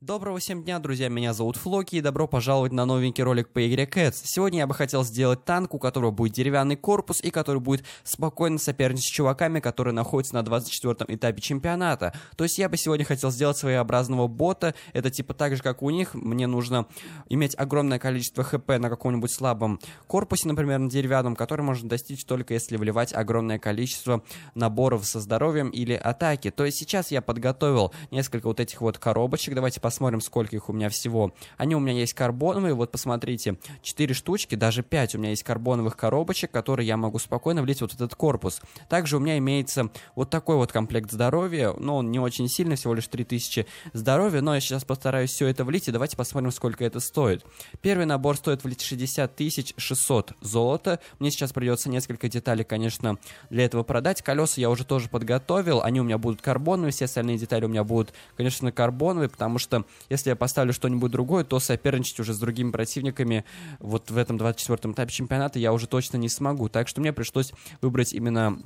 Доброго всем дня, друзья, меня зовут Флоки, и добро пожаловать на новенький ролик по игре Cats. Сегодня я бы хотел сделать танк, у которого будет деревянный корпус, и который будет спокойно соперничать с чуваками, которые находятся на 24-м этапе чемпионата. То есть я бы сегодня хотел сделать своеобразного бота, это типа так же, как у них, мне нужно иметь огромное количество хп на каком-нибудь слабом корпусе, например, на деревянном, который можно достичь только если вливать огромное количество наборов со здоровьем или атаки. То есть сейчас я подготовил несколько вот этих вот коробочек, давайте посмотрим, сколько их у меня всего. Они у меня есть карбоновые, вот посмотрите, 4 штучки, даже 5 у меня есть карбоновых коробочек, которые я могу спокойно влить вот в этот корпус. Также у меня имеется вот такой вот комплект здоровья, но он не очень сильный, всего лишь 3000 здоровья, но я сейчас постараюсь все это влить, и давайте посмотрим, сколько это стоит. Первый набор стоит влить 60 600 золота, мне сейчас придется несколько деталей, конечно, для этого продать. Колеса я уже тоже подготовил, они у меня будут карбоновые, все остальные детали у меня будут, конечно, карбоновые, потому что что если я поставлю что-нибудь другое, то соперничать уже с другими противниками вот в этом 24-м этапе чемпионата я уже точно не смогу. Так что мне пришлось выбрать именно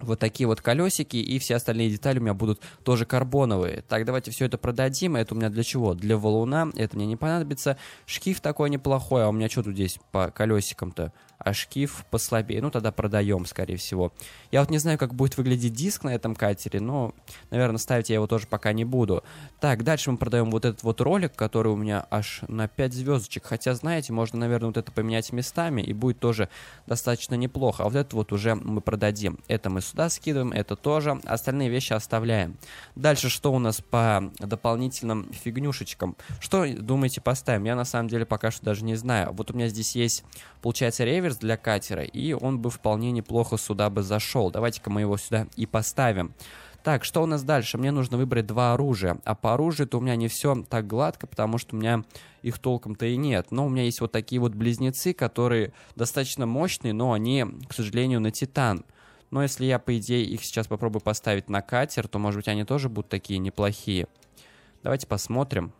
вот такие вот колесики, и все остальные детали у меня будут тоже карбоновые. Так, давайте все это продадим. Это у меня для чего? Для валуна. Это мне не понадобится. Шкив такой неплохой. А у меня что тут здесь по колесикам-то? А шкив послабее. Ну, тогда продаем, скорее всего. Я вот не знаю, как будет выглядеть диск на этом катере, но, наверное, ставить я его тоже пока не буду. Так, дальше мы продаем вот этот вот ролик, который у меня аж на 5 звездочек. Хотя, знаете, можно, наверное, вот это поменять местами, и будет тоже достаточно неплохо. А вот это вот уже мы продадим. Это мы сюда скидываем, это тоже. Остальные вещи оставляем. Дальше что у нас по дополнительным фигнюшечкам? Что думаете поставим? Я на самом деле пока что даже не знаю. Вот у меня здесь есть, получается, реверс для катера, и он бы вполне неплохо сюда бы зашел. Давайте-ка мы его сюда и поставим. Так, что у нас дальше? Мне нужно выбрать два оружия. А по оружию-то у меня не все так гладко, потому что у меня их толком-то и нет. Но у меня есть вот такие вот близнецы, которые достаточно мощные, но они, к сожалению, на титан. Но если я, по идее, их сейчас попробую поставить на катер, то, может быть, они тоже будут такие неплохие. Давайте посмотрим.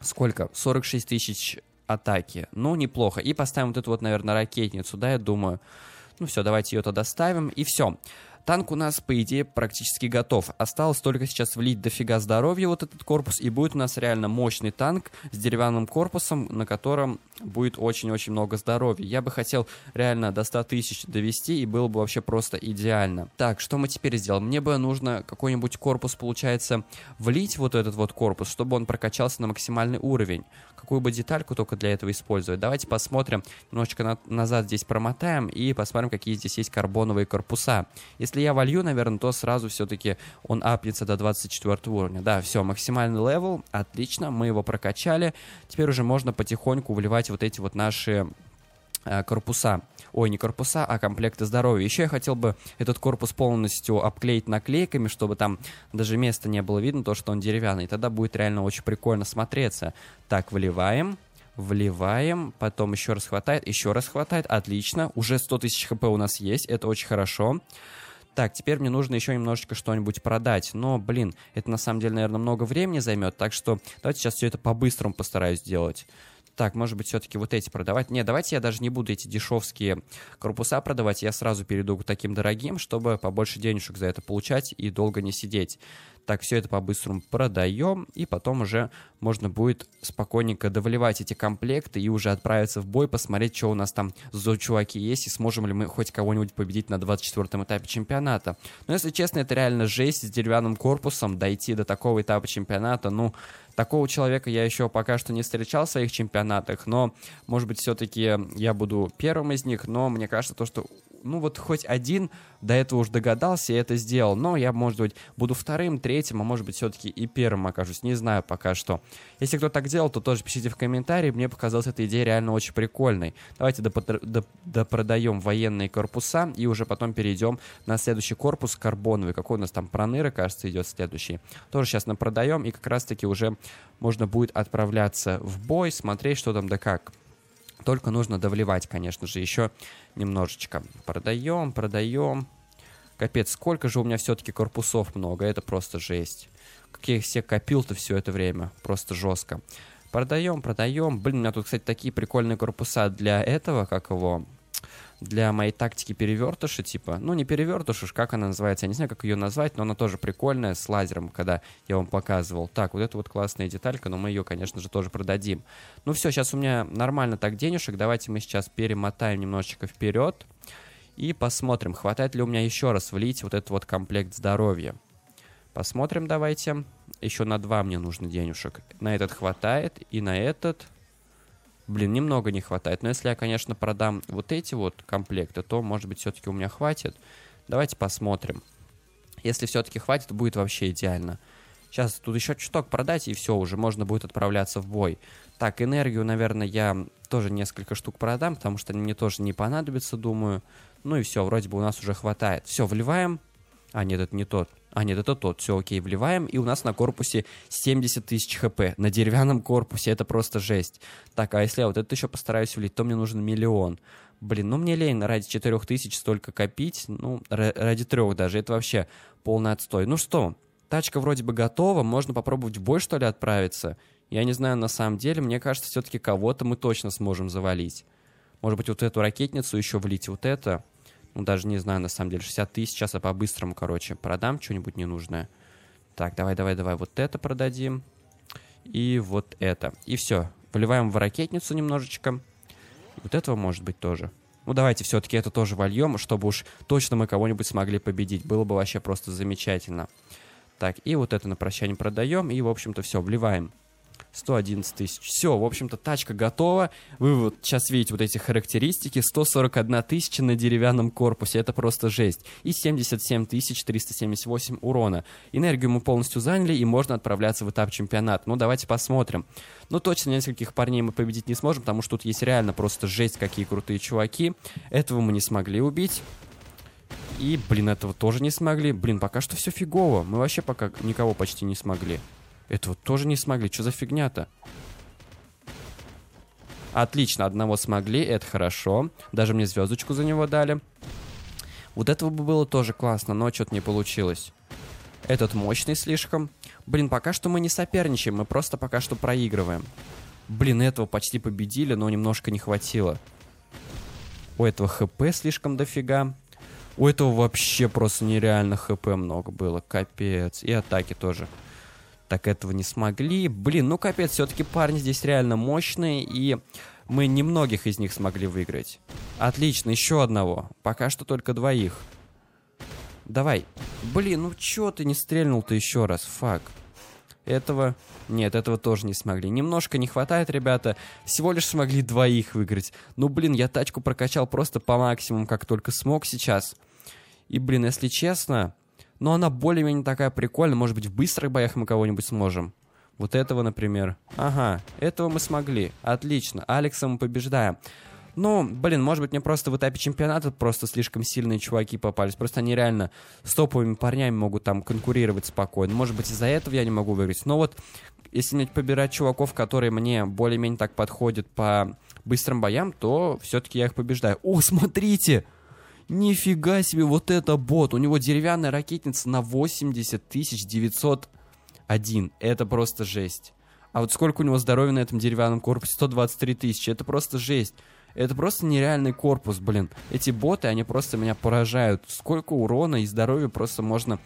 Сколько? 46 тысяч атаки. Ну, неплохо. И поставим вот эту вот, наверное, ракетницу, да, я думаю. Ну все, давайте ее тогда ставим, и все. Танк у нас, по идее, практически готов. Осталось только сейчас влить дофига здоровья вот этот корпус, и будет у нас реально мощный танк с деревянным корпусом, на котором будет очень-очень много здоровья. Я бы хотел реально до 100 тысяч довести, и было бы вообще просто идеально. Так, что мы теперь сделаем? Мне бы нужно какой-нибудь корпус, получается, влить вот этот вот корпус, чтобы он прокачался на максимальный уровень. Какую бы детальку только для этого использовать. Давайте посмотрим, немножечко на назад здесь промотаем и посмотрим, какие здесь есть карбоновые корпуса. Если я волью, наверное, то сразу все-таки он апнется до 24 уровня. Да, все, максимальный левел, отлично, мы его прокачали. Теперь уже можно потихоньку вливать собирать вот эти вот наши э, корпуса. Ой, не корпуса, а комплекты здоровья. Еще я хотел бы этот корпус полностью обклеить наклейками, чтобы там даже места не было видно, то, что он деревянный. Тогда будет реально очень прикольно смотреться. Так, вливаем, Вливаем, потом еще раз хватает, еще раз хватает, отлично. Уже 100 тысяч хп у нас есть, это очень хорошо. Так, теперь мне нужно еще немножечко что-нибудь продать. Но, блин, это на самом деле, наверное, много времени займет. Так что давайте сейчас все это по-быстрому постараюсь сделать так, может быть, все-таки вот эти продавать. Не, давайте я даже не буду эти дешевские корпуса продавать, я сразу перейду к таким дорогим, чтобы побольше денежек за это получать и долго не сидеть. Так, все это по-быстрому продаем, и потом уже можно будет спокойненько доваливать эти комплекты и уже отправиться в бой, посмотреть, что у нас там за чуваки есть, и сможем ли мы хоть кого-нибудь победить на 24-м этапе чемпионата. Но, ну, если честно, это реально жесть с деревянным корпусом, дойти до такого этапа чемпионата, ну, Такого человека я еще пока что не встречал в своих чемпионатах, но, может быть, все-таки я буду первым из них, но мне кажется, то, что ну вот хоть один до этого уж догадался и это сделал, но я, может быть, буду вторым, третьим, а может быть, все-таки и первым окажусь, не знаю пока что. Если кто так делал, то тоже пишите в комментарии, мне показалась эта идея реально очень прикольной. Давайте допродаем военные корпуса и уже потом перейдем на следующий корпус карбоновый, какой у нас там проныра, кажется, идет следующий. Тоже сейчас напродаем и как раз-таки уже можно будет отправляться в бой, смотреть, что там да как. Только нужно довливать, конечно же, еще немножечко. Продаем, продаем. Капец, сколько же у меня все-таки корпусов много, это просто жесть. Как я их все копил-то все это время, просто жестко. Продаем, продаем. Блин, у меня тут, кстати, такие прикольные корпуса для этого, как его, для моей тактики перевертыши, типа, ну не перевертыши, как она называется, я не знаю, как ее назвать, но она тоже прикольная, с лазером, когда я вам показывал. Так, вот это вот классная деталька, но мы ее, конечно же, тоже продадим. Ну все, сейчас у меня нормально так денежек, давайте мы сейчас перемотаем немножечко вперед и посмотрим, хватает ли у меня еще раз влить вот этот вот комплект здоровья. Посмотрим давайте. Еще на два мне нужно денежек. На этот хватает, и на этот блин, немного не хватает. Но если я, конечно, продам вот эти вот комплекты, то, может быть, все-таки у меня хватит. Давайте посмотрим. Если все-таки хватит, будет вообще идеально. Сейчас тут еще чуток продать, и все, уже можно будет отправляться в бой. Так, энергию, наверное, я тоже несколько штук продам, потому что они мне тоже не понадобятся, думаю. Ну и все, вроде бы у нас уже хватает. Все, вливаем. А, нет, это не тот. А нет, это тот, все окей, вливаем. И у нас на корпусе 70 тысяч хп. На деревянном корпусе это просто жесть. Так, а если я вот это еще постараюсь влить, то мне нужен миллион. Блин, ну мне лень ради 4 тысяч столько копить. Ну, ради трех даже. Это вообще полный отстой. Ну что, тачка вроде бы готова. Можно попробовать в бой, что ли, отправиться? Я не знаю, на самом деле, мне кажется, все-таки кого-то мы точно сможем завалить. Может быть, вот эту ракетницу еще влить, вот это ну, даже не знаю, на самом деле, 60 тысяч, сейчас я по-быстрому, короче, продам что-нибудь ненужное. Так, давай-давай-давай, вот это продадим. И вот это. И все. Вливаем в ракетницу немножечко. Вот этого может быть тоже. Ну, давайте все-таки это тоже вольем, чтобы уж точно мы кого-нибудь смогли победить. Было бы вообще просто замечательно. Так, и вот это на прощание продаем. И, в общем-то, все, вливаем. 111 тысяч. Все, в общем-то, тачка готова. Вы вот сейчас видите вот эти характеристики. 141 тысяча на деревянном корпусе. Это просто жесть. И 77 тысяч 378 урона. Энергию мы полностью заняли, и можно отправляться в этап чемпионат. Ну, давайте посмотрим. Ну, точно нескольких парней мы победить не сможем, потому что тут есть реально просто жесть, какие крутые чуваки. Этого мы не смогли убить. И, блин, этого тоже не смогли. Блин, пока что все фигово. Мы вообще пока никого почти не смогли. Этого тоже не смогли. Что за фигня-то? Отлично, одного смогли, это хорошо. Даже мне звездочку за него дали. Вот этого бы было тоже классно, но что-то не получилось. Этот мощный слишком. Блин, пока что мы не соперничаем, мы просто пока что проигрываем. Блин, этого почти победили, но немножко не хватило. У этого хп слишком дофига. У этого вообще просто нереально хп много было. Капец. И атаки тоже так этого не смогли. Блин, ну капец, все-таки парни здесь реально мощные, и мы немногих из них смогли выиграть. Отлично, еще одного. Пока что только двоих. Давай. Блин, ну чё ты не стрельнул-то еще раз? Фак. Этого... Нет, этого тоже не смогли. Немножко не хватает, ребята. Всего лишь смогли двоих выиграть. Ну, блин, я тачку прокачал просто по максимуму, как только смог сейчас. И, блин, если честно, но она более-менее такая прикольная. Может быть, в быстрых боях мы кого-нибудь сможем. Вот этого, например. Ага, этого мы смогли. Отлично, Алекса мы побеждаем. Ну, блин, может быть, мне просто в этапе чемпионата просто слишком сильные чуваки попались. Просто они реально с топовыми парнями могут там конкурировать спокойно. Может быть, из-за этого я не могу выиграть. Но вот если мне побирать чуваков, которые мне более-менее так подходят по быстрым боям, то все-таки я их побеждаю. О, смотрите! Нифига себе, вот это бот. У него деревянная ракетница на 80 901. Это просто жесть. А вот сколько у него здоровья на этом деревянном корпусе? 123 тысячи. Это просто жесть. Это просто нереальный корпус, блин. Эти боты, они просто меня поражают. Сколько урона и здоровья просто можно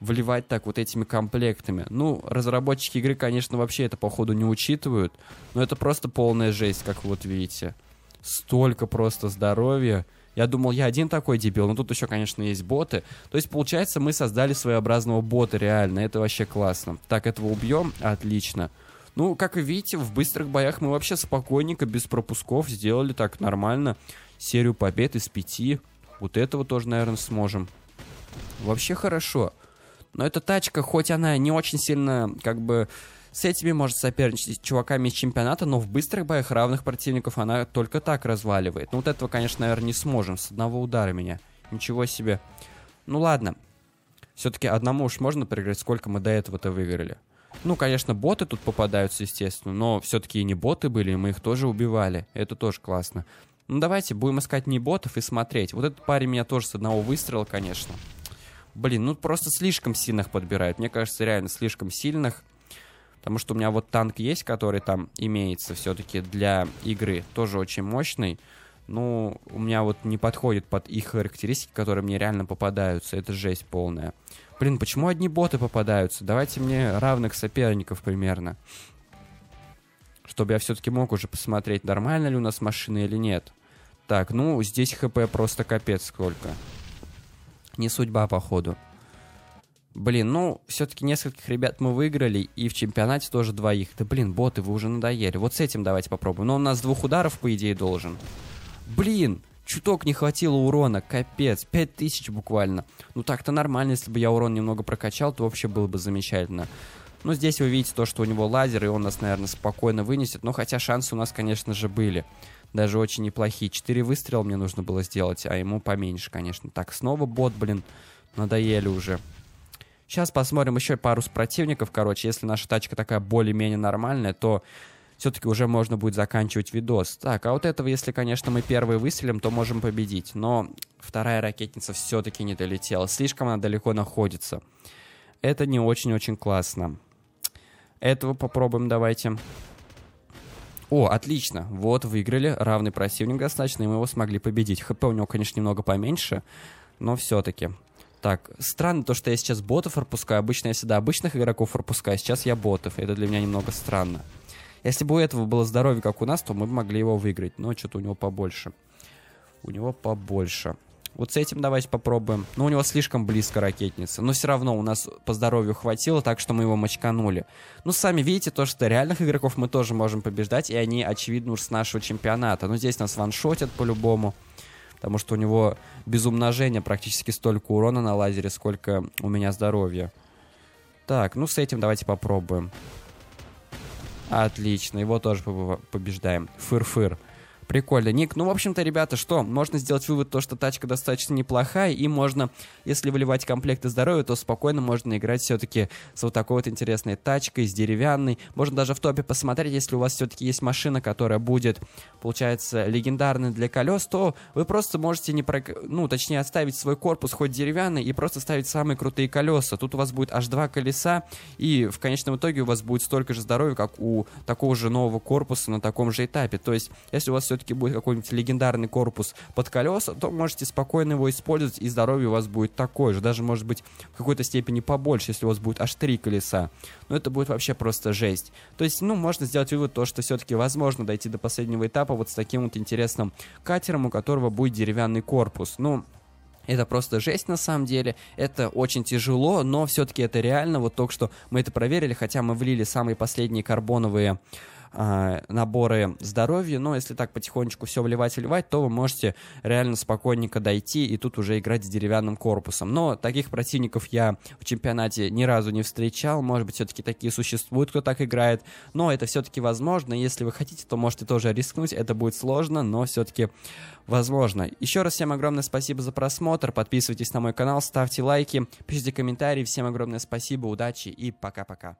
вливать так вот этими комплектами. Ну, разработчики игры, конечно, вообще это, походу, не учитывают. Но это просто полная жесть, как вы вот видите. Столько просто здоровья я думал, я один такой дебил, но тут еще, конечно, есть боты. То есть, получается, мы создали своеобразного бота реально, это вообще классно. Так, этого убьем? Отлично. Ну, как вы видите, в быстрых боях мы вообще спокойненько, без пропусков, сделали так нормально серию побед из пяти. Вот этого тоже, наверное, сможем. Вообще хорошо. Но эта тачка, хоть она не очень сильно, как бы, с этими может соперничать с чуваками из чемпионата, но в быстрых боях равных противников она только так разваливает. Ну вот этого, конечно, наверное, не сможем. С одного удара меня. Ничего себе. Ну ладно. Все-таки одному уж можно проиграть, сколько мы до этого-то выиграли. Ну, конечно, боты тут попадаются, естественно, но все-таки и не боты были, и мы их тоже убивали. Это тоже классно. Ну давайте будем искать не ботов и смотреть. Вот этот парень меня тоже с одного выстрела, конечно. Блин, ну просто слишком сильных подбирают. Мне кажется, реально слишком сильных. Потому что у меня вот танк есть, который там имеется все-таки для игры, тоже очень мощный. Ну, у меня вот не подходит под их характеристики, которые мне реально попадаются. Это жесть полная. Блин, почему одни боты попадаются? Давайте мне равных соперников примерно. Чтобы я все-таки мог уже посмотреть, нормально ли у нас машины или нет. Так, ну, здесь хп просто капец сколько. Не судьба, походу блин, ну, все-таки нескольких ребят мы выиграли, и в чемпионате тоже двоих. Да, блин, боты, вы уже надоели. Вот с этим давайте попробуем. Но ну, он у нас двух ударов, по идее, должен. Блин, чуток не хватило урона, капец, 5000 буквально. Ну, так-то нормально, если бы я урон немного прокачал, то вообще было бы замечательно. Но ну, здесь вы видите то, что у него лазер, и он нас, наверное, спокойно вынесет. Но хотя шансы у нас, конечно же, были. Даже очень неплохие. Четыре выстрела мне нужно было сделать, а ему поменьше, конечно. Так, снова бот, блин, надоели уже. Сейчас посмотрим еще пару с противников, короче. Если наша тачка такая более-менее нормальная, то все-таки уже можно будет заканчивать видос. Так, а вот этого, если, конечно, мы первые выстрелим, то можем победить. Но вторая ракетница все-таки не долетела. Слишком она далеко находится. Это не очень-очень классно. Этого попробуем давайте. О, отлично. Вот, выиграли. Равный противник достаточно, и мы его смогли победить. ХП у него, конечно, немного поменьше, но все-таки. Так, странно то, что я сейчас ботов пропускаю. Обычно я всегда обычных игроков пропускаю, сейчас я ботов. это для меня немного странно. Если бы у этого было здоровье, как у нас, то мы бы могли его выиграть. Но что-то у него побольше. У него побольше. Вот с этим давайте попробуем. Но ну, у него слишком близко ракетница. Но все равно у нас по здоровью хватило, так что мы его мочканули. Ну, сами видите, то, что реальных игроков мы тоже можем побеждать, и они, очевидно, уж с нашего чемпионата. Но здесь нас ваншотят по-любому потому что у него без умножения практически столько урона на лазере, сколько у меня здоровья. Так, ну с этим давайте попробуем. Отлично, его тоже побеждаем. Фыр-фыр. Прикольно, Ник. Ну, в общем-то, ребята, что? Можно сделать вывод, то, что тачка достаточно неплохая, и можно, если выливать комплекты здоровья, то спокойно можно играть все-таки с вот такой вот интересной тачкой, с деревянной. Можно даже в топе посмотреть, если у вас все-таки есть машина, которая будет, получается, легендарной для колес, то вы просто можете не про... ну, точнее, оставить свой корпус хоть деревянный и просто ставить самые крутые колеса. Тут у вас будет аж два колеса, и в конечном итоге у вас будет столько же здоровья, как у такого же нового корпуса на таком же этапе. То есть, если у вас все все-таки будет какой-нибудь легендарный корпус под колеса, то можете спокойно его использовать, и здоровье у вас будет такое же, даже, может быть, в какой-то степени побольше, если у вас будет аж три колеса. Но это будет вообще просто жесть. То есть, ну, можно сделать вывод то, что все-таки возможно дойти до последнего этапа вот с таким вот интересным катером, у которого будет деревянный корпус. Ну, это просто жесть на самом деле. Это очень тяжело, но все-таки это реально. Вот только что мы это проверили, хотя мы влили самые последние карбоновые э, наборы здоровья, но если так потихонечку все вливать и вливать, то вы можете реально спокойненько дойти и тут уже играть с деревянным корпусом. Но таких противников я в чемпионате ни разу не встречал, может быть, все-таки такие существуют, кто так играет, но это все-таки возможно, если вы хотите, то можете тоже рискнуть, это будет сложно, но все-таки возможно. Еще раз всем огромное спасибо за просмотр, подписывайтесь на мой канал, ставьте лайки, пишите комментарии, всем огромное спасибо, удачи и пока-пока.